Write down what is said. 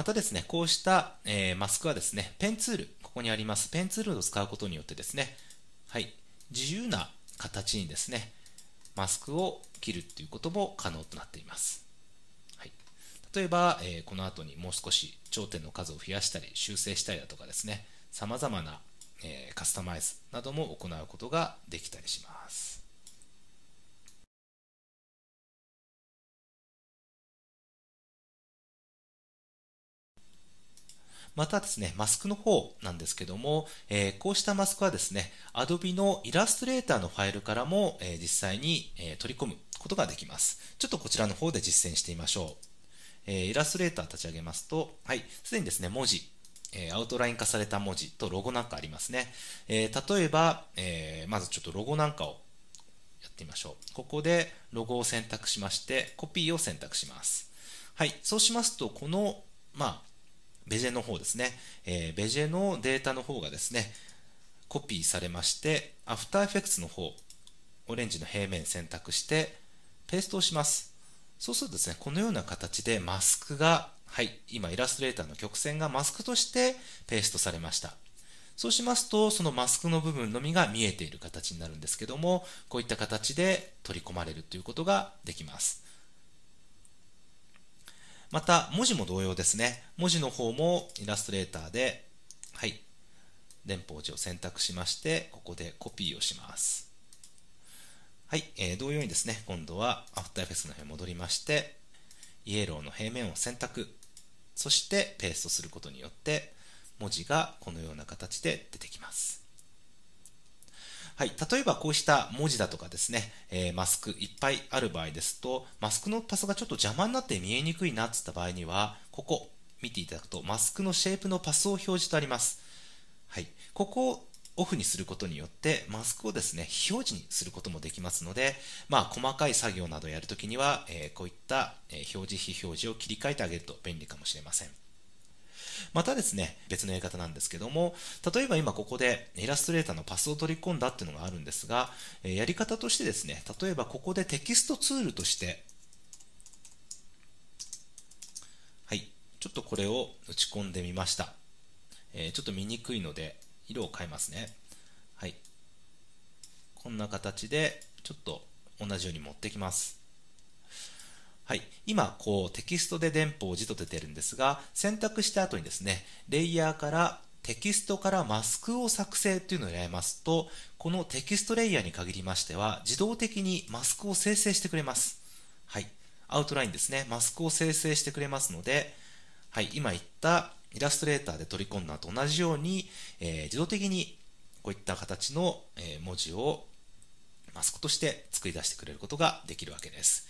またですね、こうした、えー、マスクはですね、ペンツール、ここにあります、ペンツールを使うことによってですね、はい、自由な形にですね、マスクを切るということも可能となっています。はい、例えば、えー、この後にもう少し頂点の数を増やしたり、修正したりだとかですね、様々な、えー、カスタマイズなども行うことができたりします。またですね、マスクの方なんですけども、えこうしたマスクはですね、Adobe のイラストレーターのファイルからも、え実際に、え取り込むことができます。ちょっとこちらの方で実践してみましょう。えイラストレーター立ち上げますと、はい、すでにですね、文字、えアウトライン化された文字とロゴなんかありますね。え例えば、えまずちょっとロゴなんかをやってみましょう。ここでロゴを選択しまして、コピーを選択します。はい、そうしますと、この、まあ、ベジェの方ですね、えー、ベジェのデータの方がですね、コピーされまして、アフターエフェクツの方、オレンジの平面選択して、ペーストをします。そうするとですね、このような形でマスクが、はい、今イラストレーターの曲線がマスクとしてペーストされました。そうしますと、そのマスクの部分のみが見えている形になるんですけども、こういった形で取り込まれるということができます。また、文字も同様ですね。文字の方もイラストレーターで、はい、電報字を選択しまして、ここでコピーをします。はい、えー、同様にですね、今度はアフターエフェク e の辺に戻りまして、イエローの平面を選択、そしてペーストすることによって、文字がこのような形で出てきます。はい、例えばこうした文字だとかですね、えー、マスクいっぱいある場合ですと、マスクのパスがちょっと邪魔になって見えにくいなってった場合には、ここ見ていただくと、マスクのシェイプのパスを表示とあります。はい、ここをオフにすることによって、マスクをですね、非表示にすることもできますので、まあ、細かい作業などやるときには、えー、こういった表示、非表示を切り替えてあげると便利かもしれません。またですね、別のやり方なんですけども、例えば今ここでイラストレーターのパスを取り込んだっていうのがあるんですが、やり方としてですね、例えばここでテキストツールとして、はい、ちょっとこれを打ち込んでみました。えちょっと見にくいので、色を変えますね。はい。こんな形で、ちょっと同じように持ってきます。はい、今こうテキストで電報を字と出てるんですが選択した後にですねレイヤーからテキストからマスクを作成というのをやびますとこのテキストレイヤーに限りましては自動的にマスクを生成してくれます、はい、アウトラインですねマスクを生成してくれますので、はい、今言ったイラストレーターで取り込んだと同じように、えー、自動的にこういった形の文字をマスクとして作り出してくれることができるわけです。